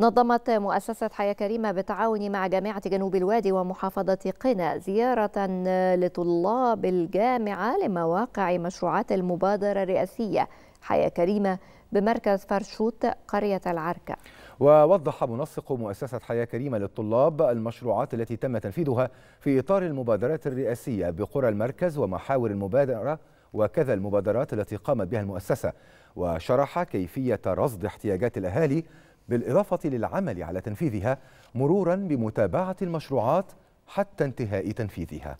نظمت مؤسسة حياة كريمة بالتعاون مع جامعة جنوب الوادي ومحافظة قنا زيارة لطلاب الجامعة لمواقع مشروعات المبادرة الرئاسية حياة كريمة بمركز فرشوت قرية العركة ووضح منسق مؤسسة حياة كريمة للطلاب المشروعات التي تم تنفيذها في إطار المبادرات الرئاسية بقرى المركز ومحاور المبادرة وكذا المبادرات التي قامت بها المؤسسة وشرح كيفية رصد احتياجات الأهالي بالإضافة للعمل على تنفيذها مرورا بمتابعة المشروعات حتى انتهاء تنفيذها